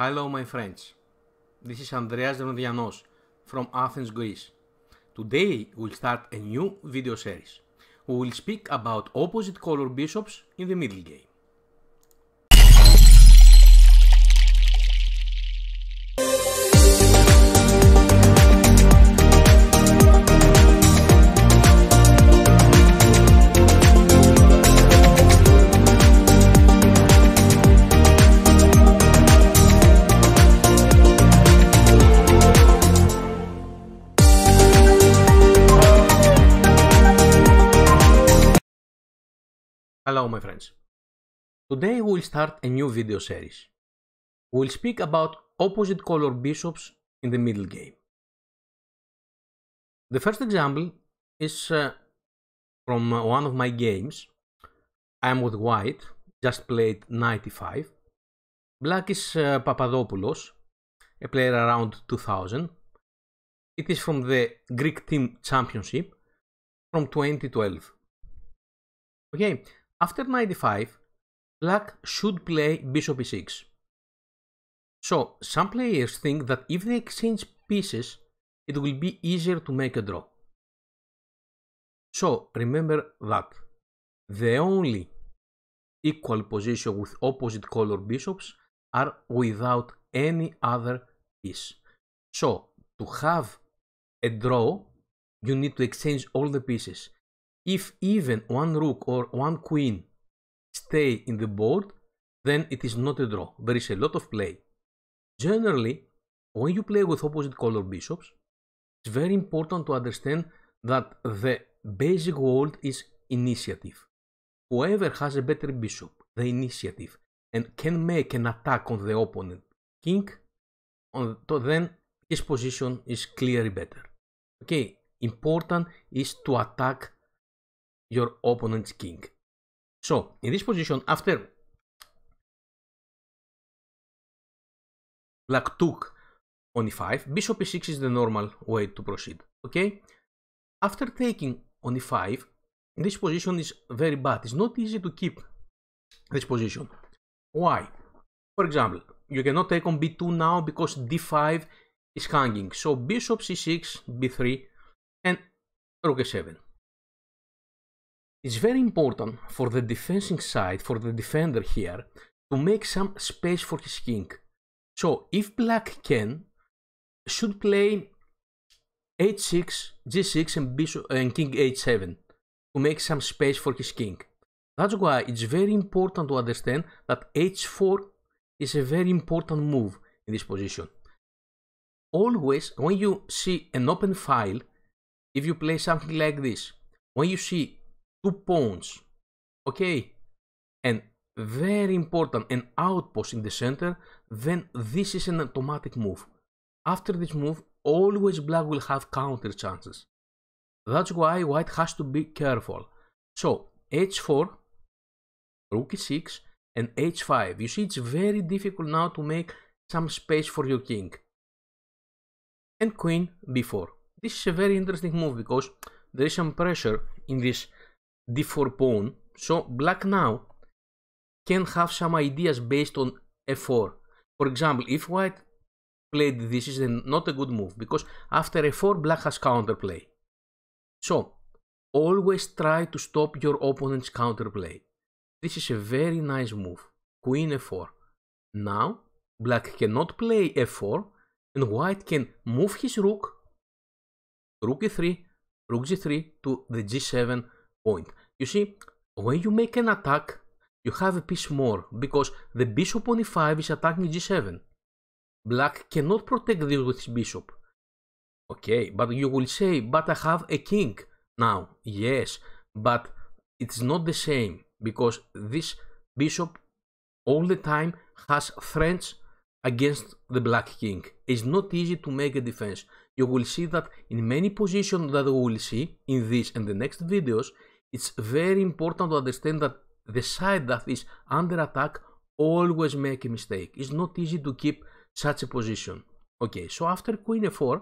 Hello, my friends. This is Andreas Dronodianos from Athens, Greece. Today we'll start a new video series. We will speak about opposite color bishops in the middle game. Hello my friends. Today we will start a new video series. We will speak about opposite color bishops in the middle game. The first example is uh, from one of my games. I am with white, just played 95. Black is uh, Papadopoulos, a player around 2000. It is from the Greek Team Championship from 2012. Okay, after knight 5 black should play bishop e6. So, some players think that if they exchange pieces, it will be easier to make a draw. So, remember that the only equal position with opposite color bishops are without any other piece. So, to have a draw, you need to exchange all the pieces. If even one rook or one queen stay in the board, then it is not a draw. There is a lot of play. Generally, when you play with opposite color bishops, it's very important to understand that the basic world is initiative. Whoever has a better bishop, the initiative, and can make an attack on the opponent king, on, then his position is clearly better. Okay, important is to attack your opponent's king. So, in this position, after black took on e5, bishop e6 is the normal way to proceed, okay? After taking on e5, this position is very bad. It's not easy to keep this position. Why? For example, you cannot take on b2 now because d5 is hanging. So bishop c6, b3, and rook a7 it's very important for the defending side, for the defender here, to make some space for his king. So if black can, should play h6, g6 and, bishop, and king h7 to make some space for his king. That's why it's very important to understand that h4 is a very important move in this position. Always, when you see an open file, if you play something like this, when you see two pawns okay and very important an outpost in the center then this is an automatic move after this move always black will have counter chances that's why white has to be careful so h4 rook e6 and h5 you see it's very difficult now to make some space for your king and queen b4 this is a very interesting move because there is some pressure in this d4 pawn. So black now can have some ideas based on f4. For example, if white played this is not a good move because after f4 black has counterplay. So always try to stop your opponent's counterplay. This is a very nice move. Queen f4. Now black cannot play f4 and white can move his rook, rook e3, rook g3 to the g7 point. You see, when you make an attack, you have a piece more because the bishop on e5 is attacking g7. Black cannot protect this with his bishop. Okay, but you will say, but I have a king now. Yes, but it's not the same because this bishop all the time has threats against the black king. It's not easy to make a defense. You will see that in many positions that we will see in this and the next videos, it's very important to understand that the side that is under attack always make a mistake. It's not easy to keep such a position. Okay, so after queen e4,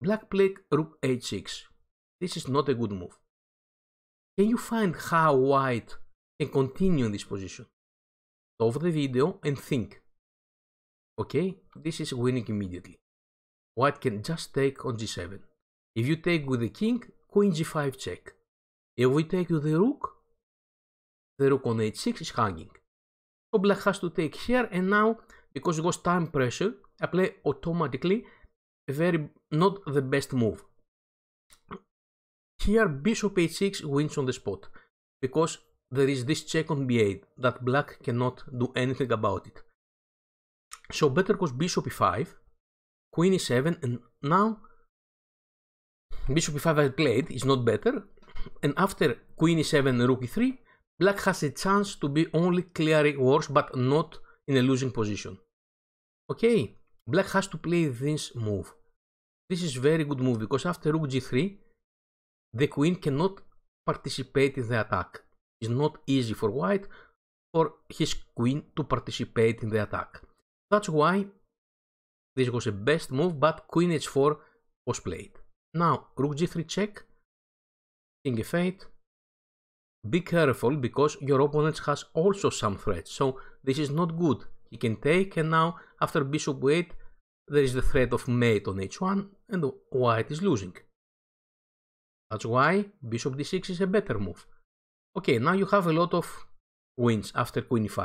black plays rook h6. This is not a good move. Can you find how white can continue in this position? Stop the video and think. Okay, this is winning immediately. White can just take on g7. If you take with the king, queen g5 check. If we take the rook, the rook on h6 is hanging. So black has to take here and now because it was time pressure, I play automatically a very not the best move. Here bishop h6 wins on the spot because there is this check on b8 that black cannot do anything about it. So better goes bishop e5, queen e7 and now bishop e5 I played is not better and after queen e7 rook e3, black has a chance to be only clearly worse but not in a losing position. Okay, black has to play this move. This is very good move because after rook g3, the queen cannot participate in the attack. It's not easy for white for his queen to participate in the attack. That's why this was a best move, but queen h4 was played. Now, rook g3 check, King F8. Be careful because your opponent has also some threats, so this is not good. He can take and now after bishop b8 there is the threat of mate on h1 and white is losing. That's why bishop d6 is a better move. Okay, now you have a lot of wins after queen e5.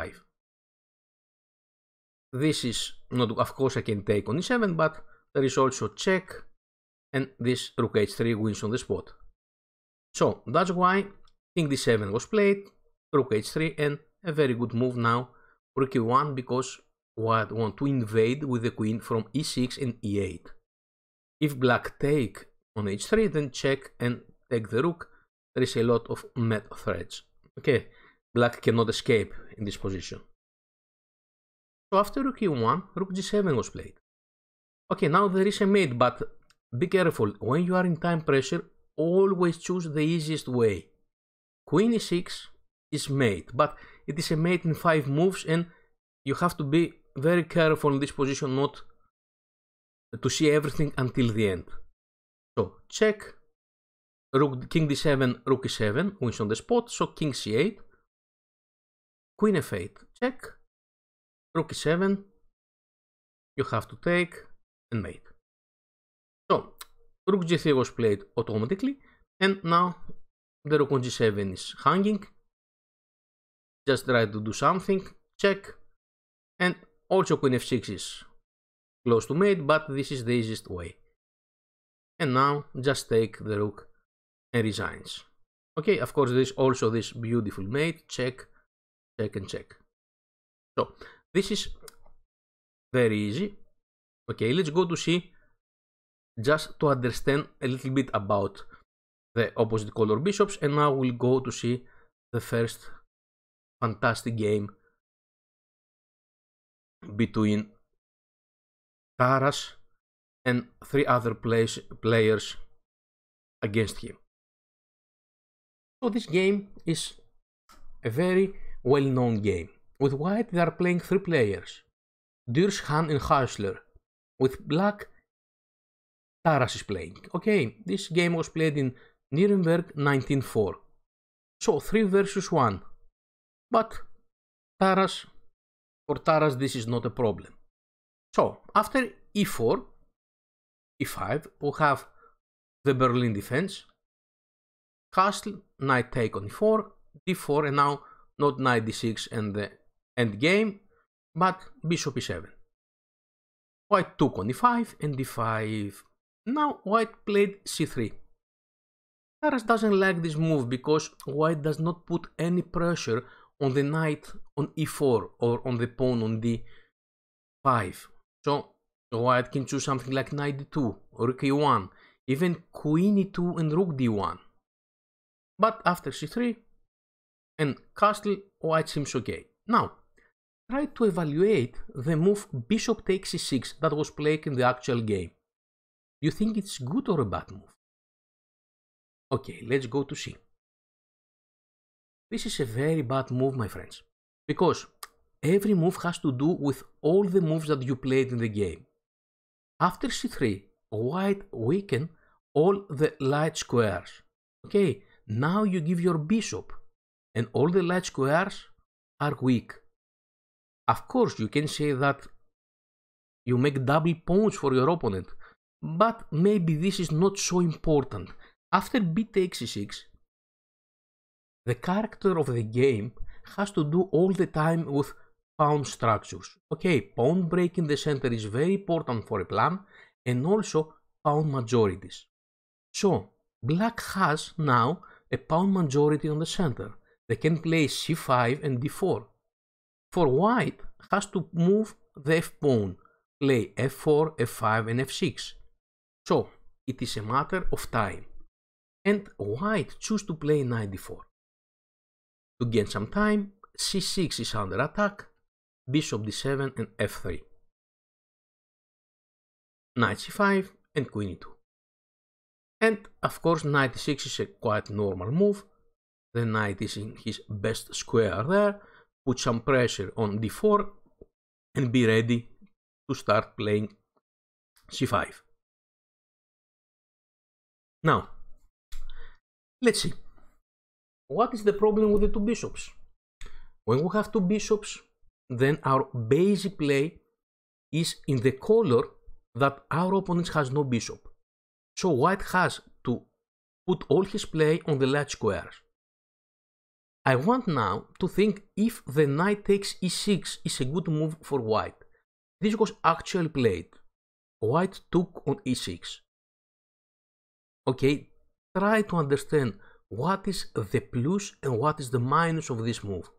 This is not, of course I can take on e7, but there is also check and this rook h3 wins on the spot. So that's why king d7 was played, rook h3 and a very good move now rook q one because White want to invade with the queen from e6 and e8. If black take on h3 then check and take the rook, there is a lot of met threats. Okay, black cannot escape in this position. So after rook e1, rook g7 was played. Okay, now there is a mate, but be careful, when you are in time pressure, always choose the easiest way. Queen e6 is mate, but it is a mate in 5 moves and you have to be very careful in this position not to see everything until the end. So check rook, king d7, rook e7 wins on the spot, so king c8, queen f8 check, rook e7, you have to take and mate. Rook g3 was played automatically and now the rook on g7 is hanging. Just try to do something, check and also queen f6 is close to mate but this is the easiest way. And now just take the rook and resigns. Okay, of course there is also this beautiful mate, check, check and check. So this is very easy. Okay, let's go to see just to understand a little bit about the opposite color bishops and now we'll go to see the first fantastic game between Taras and three other players against him. So this game is a very well-known game. With white they are playing three players, Dürsham and Heisler. With black Taras is playing. Okay, this game was played in Nuremberg 1904. So, 3 versus 1. But Taras, for Taras, this is not a problem. So, after e4, e5, we have the Berlin defense, castle, knight take on e4, d4, and now not knight d6 and the end game, but bishop e7. White took on e5 and d5. Now white played c3. Taras doesn't like this move because white does not put any pressure on the knight on e4 or on the pawn on d5. So white can choose something like knight d2 or k1, even queen e2 and rook d1. But after c3 and castle, white seems okay. Now, try to evaluate the move bishop takes c6 that was played in the actual game. You think it's good or a bad move? Okay, let's go to C. This is a very bad move, my friends, because every move has to do with all the moves that you played in the game. After c3, white weaken all the light squares. Okay, now you give your bishop, and all the light squares are weak. Of course, you can say that you make double pawns for your opponent, but maybe this is not so important. After b 6 the character of the game has to do all the time with pawn structures. Okay, pawn break in the center is very important for a plan and also pawn majorities. So, black has now a pawn majority on the center. They can play c5 and d4. For white, has to move the f pawn, play f4, f5 and f6. So, it is a matter of time. And white choose to play knight d4 To gain some time, c6 is under attack, bishop d7 and f3. Knight c5 and queen e2. And of course knight 6 is a quite normal move. The knight is in his best square there. Put some pressure on d4 and be ready to start playing c5. Now, let's see. What is the problem with the two bishops? When we have two bishops, then our basic play is in the color that our opponent has no bishop. So white has to put all his play on the light squares. I want now to think if the knight takes e6 is a good move for white. This was actually played. White took on e6 okay, try to understand what is the plus and what is the minus of this move.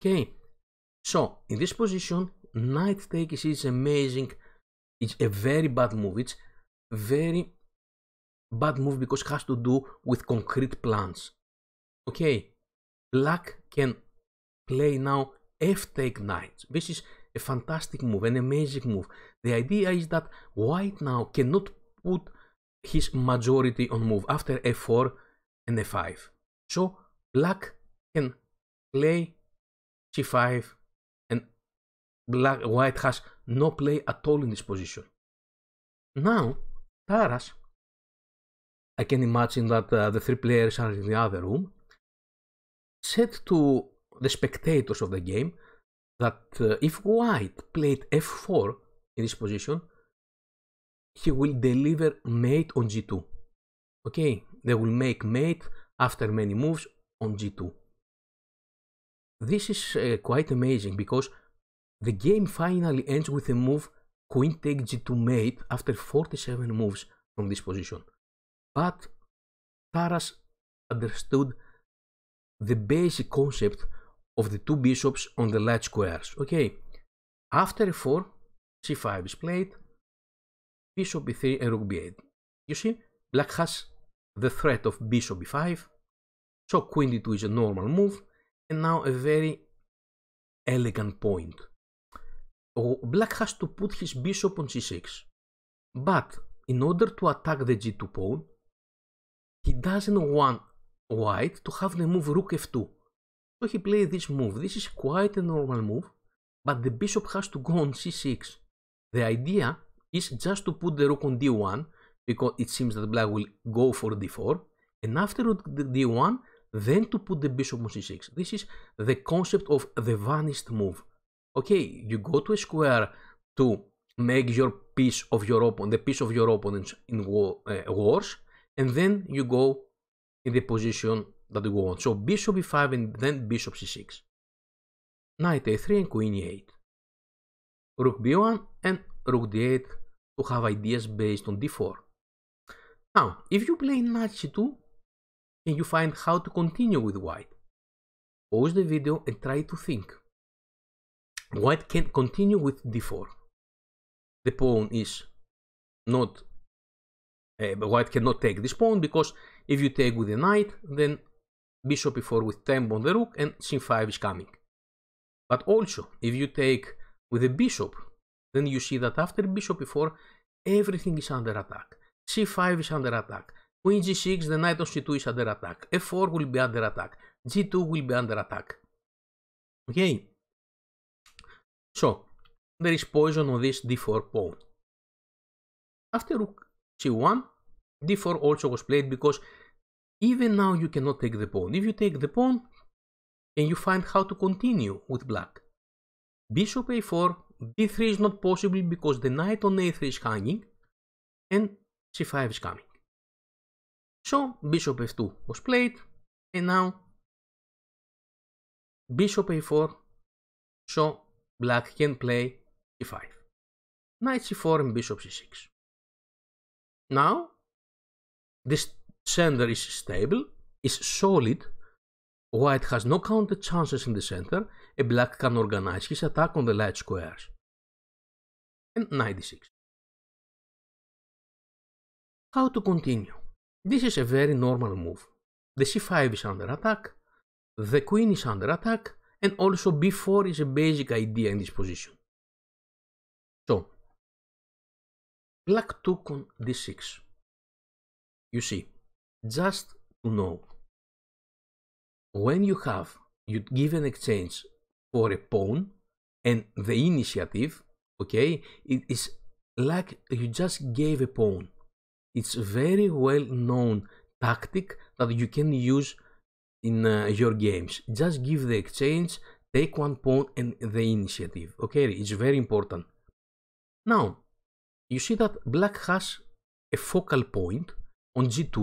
Okay, so in this position, knight takes is amazing. It's a very bad move. It's very bad move because it has to do with concrete plans. Okay, black can play now f take knight. This is a fantastic move, an amazing move. The idea is that white now cannot put his majority on move after f4 and f5. So black can play c5 and black white has no play at all in this position. Now Taras, I can imagine that uh, the three players are in the other room, said to the spectators of the game that uh, if white played f4 in this position, he will deliver mate on g2. Okay, they will make mate after many moves on g2. This is uh, quite amazing because the game finally ends with a move queen take g2 mate after 47 moves from this position. But Taras understood the basic concept of the two bishops on the light squares. Okay, after a 4, c5 is played, bishop b 3 and rook b8. You see, black has the threat of bishop b5, so queen d2 is a normal move, and now a very elegant point. Black has to put his bishop on c6, but in order to attack the g2 pawn, he doesn't want white to have the move rook f2. So he played this move. This is quite a normal move, but the bishop has to go on c6. The idea is just to put the rook on d1 because it seems that black will go for d4 and after d1 then to put the bishop on c6. This is the concept of the vanished move. Okay, you go to a square to make your piece of your opponent, the piece of your opponents in war, uh, wars, and then you go in the position that you want. So bishop e5 and then bishop c6. Knight a3 and queen e8. Rook b1 and rook d8 to have ideas based on d4. Now, if you play knight c2, can you find how to continue with white? Pause the video and try to think. White can continue with d4. The pawn is not... Uh, but white cannot take this pawn because if you take with the knight, then bishop e4 with tempo on the rook and c5 is coming. But also, if you take with the bishop, Then you see that after bishop e4, everything is under attack. c5 is under attack. Queen g6, the knight on c2 is under attack. f4 will be under attack. g2 will be under attack. Okay? So, there is poison on this d4 pawn. After rook c1, d4 also was played because even now you cannot take the pawn. If you take the pawn, and you find how to continue with black? Bishop a4 b3 is not possible because the knight on a3 is hanging and c5 is coming. So bishop f2 was played and now bishop a4 so black can play c5. Knight c4 and bishop c6. Now this center is stable, is solid White has no counter chances in the center, and black can organize his attack on the light squares and 96. How to continue? This is a very normal move. The c5 is under attack, the queen is under attack, and also b4 is a basic idea in this position. So, black took on d6. You see, just to know, when you have, you give an exchange for a pawn and the initiative, okay it is like you just gave a pawn it's very well known tactic that you can use in uh, your games just give the exchange take one pawn and the initiative okay it's very important now you see that black has a focal point on g2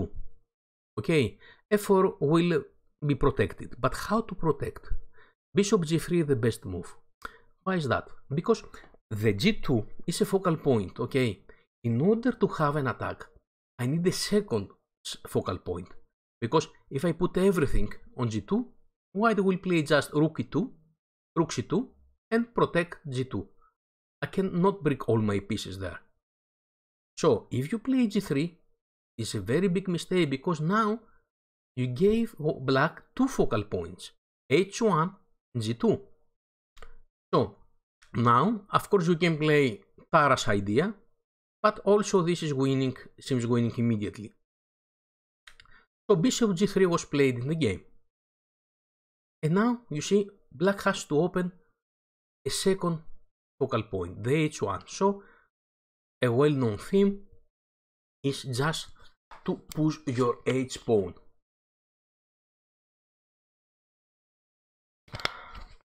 okay f4 will be protected but how to protect bishop g3 the best move why is that because the G2 is a focal point, okay? In order to have an attack, I need a second focal point. Because if I put everything on G2, white will play just Rook E2, Rook C2, and protect G2. I cannot break all my pieces there. So, if you play G3, it's a very big mistake because now you gave black two focal points, H1 and G2. So, now, of course, you can play Tara's idea, but also this is winning, seems winning immediately. So bishop g3 was played in the game. And now, you see, black has to open a second focal point, the h1. So, a well-known theme is just to push your h pawn.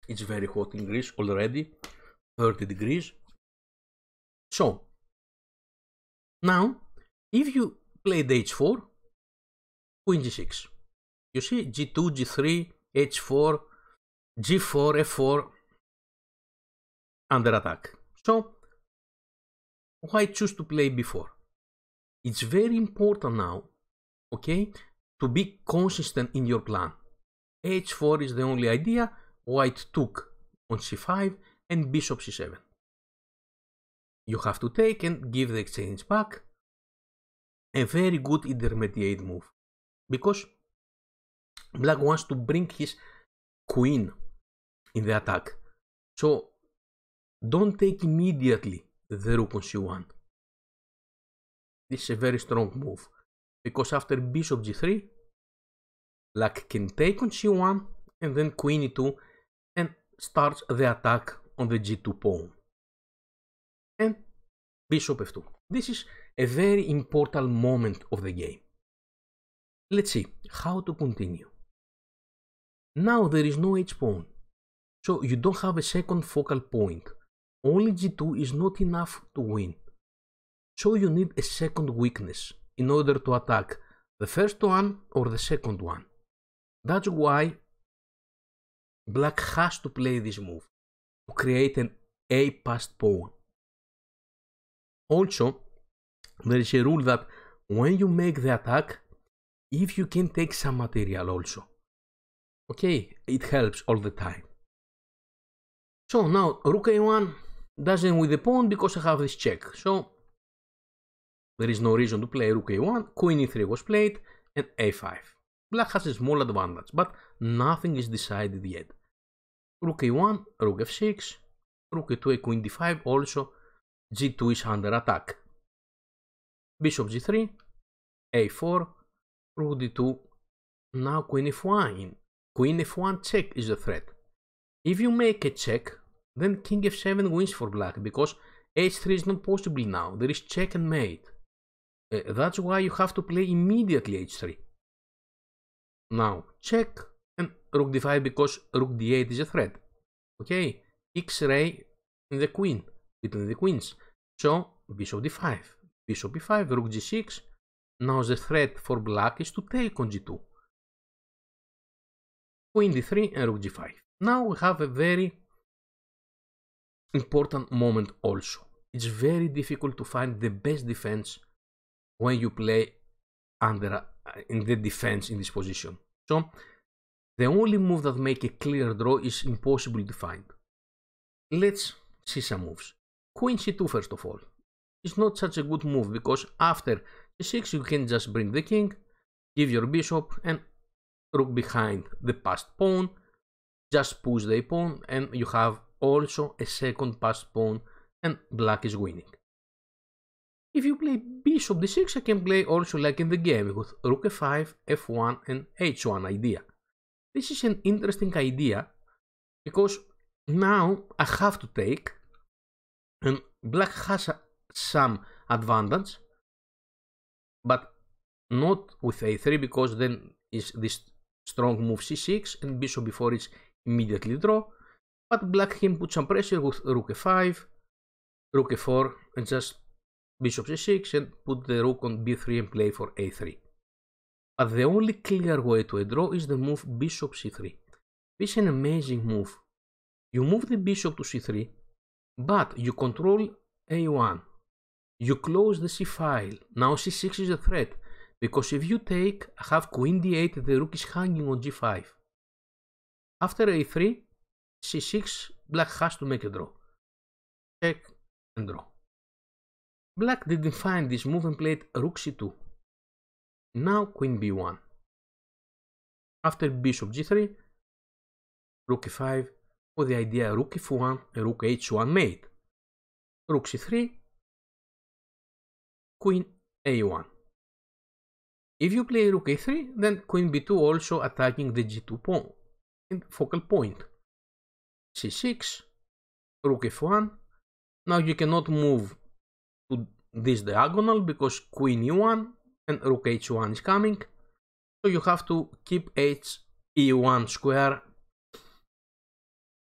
It's very hot in Greece already. 30 degrees. So, now, if you play the h4, queen g6. You see g2, g3, h4, g4, f4 under attack. So, why choose to play before? It's very important now, okay, to be consistent in your plan. h4 is the only idea, white took on c5, and bishop c7. You have to take and give the exchange back. A very good intermediate move. Because black wants to bring his queen in the attack. So don't take immediately the rook on c1. This is a very strong move. Because after bishop g3, black can take on c1 and then queen e2 and starts the attack on the G2 pawn. And bishop f2. This is a very important moment of the game. Let's see how to continue. Now there is no h pawn, so you don't have a second focal point. Only g2 is not enough to win. So you need a second weakness in order to attack the first one or the second one. That's why black has to play this move to create an A past pawn. Also, there is a rule that when you make the attack, if you can take some material also. Okay, it helps all the time. So now rook a1 doesn't with the pawn because I have this check. So there is no reason to play rook a1, queen e3 was played, and a5. Black has a small advantage, but nothing is decided yet. Rook a1, Rook f6, Rook a2, Queen d5, also g2 is under attack. Bishop g3, a4, Rook d2, now Queen f1. Queen f1 check is a threat. If you make a check, then King f7 wins for black because h3 is not possible now, there is check and mate. Uh, that's why you have to play immediately h3. Now check and rook d5 because rook d8 is a threat. Okay, x-ray in the queen, between the queens. So bishop d5, bishop d 5 rook g6. Now the threat for black is to take on g2. Queen d3 and rook g5. Now we have a very important moment also. It's very difficult to find the best defense when you play under uh, in the defense in this position. So the only move that make a clear draw is impossible to find. Let's see some moves. Queen c2 first of all. It's not such a good move because after c6 you can just bring the king, give your bishop and rook behind the passed pawn, just push the pawn and you have also a second passed pawn and black is winning. If you play bishop d6 I can play also like in the game with rook f5, f1 and h1 idea. This is an interesting idea because now I have to take and black has some advantage but not with a3 because then is this strong move c6 and bishop before is immediately draw but black can put some pressure with rook a5 rook a4 and just bishop c6 and put the rook on b3 and play for a3 but the only clear way to a draw is the move bishop c3. This is an amazing move. You move the bishop to c3, but you control a1. You close the c file. Now c6 is a threat, because if you take, I have queen d8, the rook is hanging on g5. After a3, c6, black has to make a draw. Check and draw. Black didn't find this move and played rook c2. Now queen b1. After bishop g3, rook e5 with the idea rook f1 and rook h1 mate. Rook c3, queen a1. If you play rook a3, then queen b2 also attacking the g2 pawn in focal point. c6, rook f1. Now you cannot move to this diagonal because queen e1 and rook h1 is coming. So you have to keep h e1 square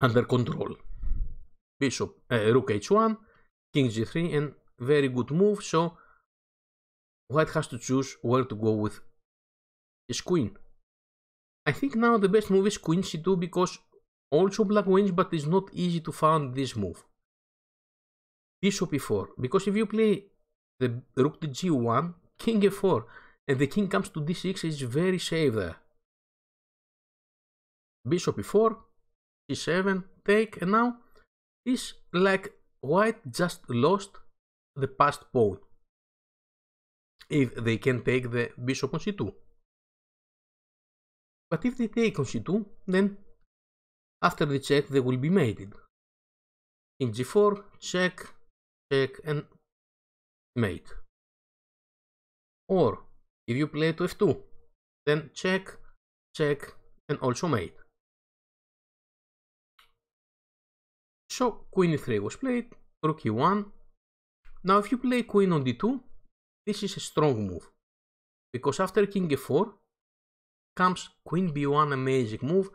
under control. Bishop, uh, rook h1, king g3 and very good move. So white has to choose where to go with his queen. I think now the best move is queen c2 because also black wins but it's not easy to find this move. Bishop e4 because if you play the rook to g1 king f4 and the king comes to d6 is very safe there. Bishop e4, e7, take and now it's like white just lost the passed pawn if they can take the bishop on c2. But if they take on c2 then after the check they will be mated. King g4, check, check and mate. Or if you play to f2, then check, check, and also mate. So queen e3 was played, rook e1. Now if you play queen on d2, this is a strong move. Because after king e4 comes queen b1, amazing move,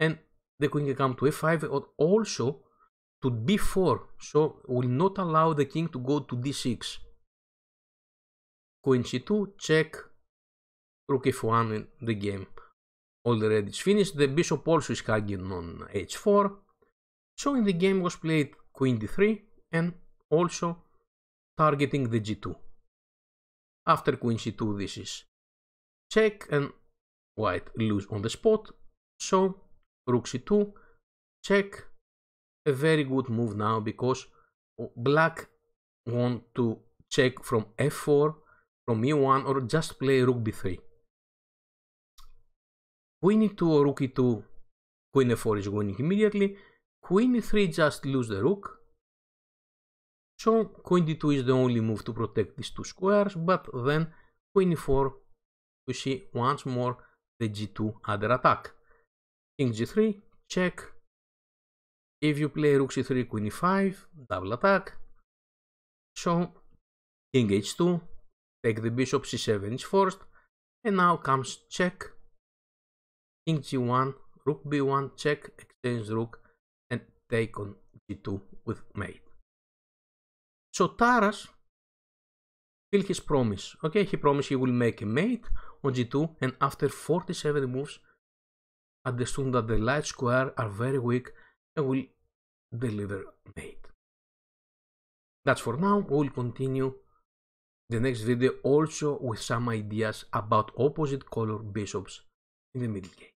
and the queen can come to f5 or also to b4. So will not allow the king to go to d6. Queen c2, check, rook f1 in the game. already finished, the bishop also is hanging on h4. So in the game was played queen d3 and also targeting the g2. After queen c2 this is check and white lose on the spot. So rook c2, check, a very good move now because black want to check from f4 from e1 or just play rook b3. Queen e2 or rook e2, queen f4 is winning immediately. Queen e3 just lose the rook. So queen d2 is the only move to protect these two squares, but then queen e4 we see once more the g2 other attack. King g3, check. If you play rook c3, queen e5, double attack. So king h2, Take the bishop c7 is forced. And now comes check. King g1, rook b1, check, exchange rook, and take on g2 with mate. So Taras fill his promise. Okay, he promised he will make a mate on g2, and after 47 moves, understood that the light square are very weak and will deliver mate. That's for now. We'll continue the next video also with some ideas about opposite color bishops in the Middle game.